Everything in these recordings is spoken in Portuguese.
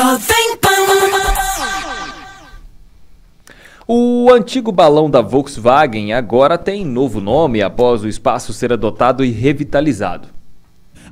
Jovem Pan. O antigo balão da Volkswagen agora tem novo nome após o espaço ser adotado e revitalizado.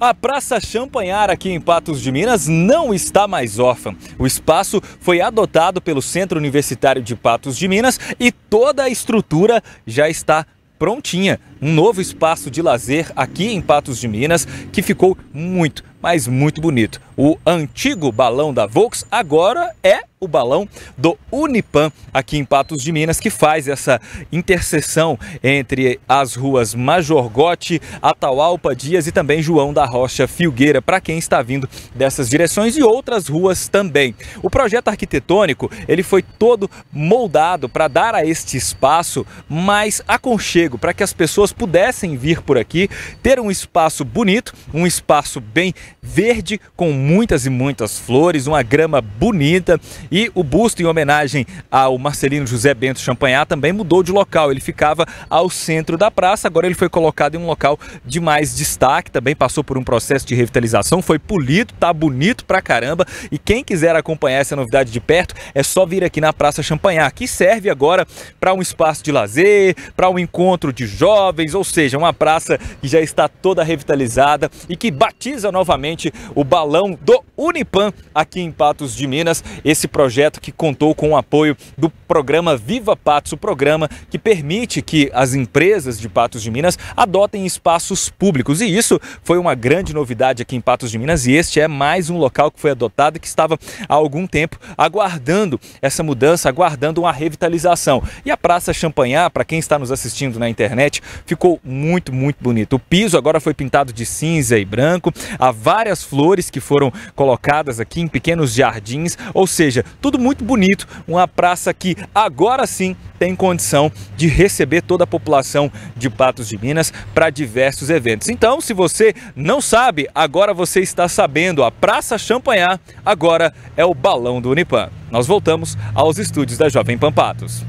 A Praça Champanhar aqui em Patos de Minas não está mais órfã. O espaço foi adotado pelo Centro Universitário de Patos de Minas e toda a estrutura já está prontinha, um novo espaço de lazer aqui em Patos de Minas, que ficou muito, mas muito bonito. O antigo balão da Volks agora é o balão do Unipan aqui em Patos de Minas, que faz essa interseção entre as ruas Major Gotti, Ataualpa Dias e também João da Rocha Filgueira, para quem está vindo dessas direções e outras ruas também. O projeto arquitetônico, ele foi todo moldado para dar a este espaço mais aconchego, para que as pessoas pudessem vir por aqui, ter um espaço bonito, um espaço bem verde, com muitas e muitas flores, uma grama bonita e o busto, em homenagem ao Marcelino José Bento Champagnat, também mudou de local. Ele ficava ao centro da praça, agora ele foi colocado em um local de mais destaque, também passou por um processo de revitalização, foi polido, tá bonito pra caramba. E quem quiser acompanhar essa novidade de perto, é só vir aqui na Praça Champagnat, que serve agora para um espaço de lazer, para um encontro de jovens, ou seja, uma praça que já está toda revitalizada e que batiza novamente o balão do Unipan aqui em Patos de Minas. Esse projeto que contou com o apoio do programa Viva Patos, o programa que permite que as empresas de Patos de Minas adotem espaços públicos. E isso foi uma grande novidade aqui em Patos de Minas e este é mais um local que foi adotado e que estava há algum tempo aguardando essa mudança, aguardando uma revitalização. E a Praça Champanhar, para quem está nos assistindo na internet, ficou muito, muito bonito. O piso agora foi pintado de cinza e branco, há várias flores que foram colocadas colocadas aqui em pequenos jardins, ou seja, tudo muito bonito, uma praça que agora sim tem condição de receber toda a população de Patos de Minas para diversos eventos. Então, se você não sabe, agora você está sabendo. A Praça Champanhar agora é o balão do Unipam. Nós voltamos aos estúdios da Jovem Pan Patos.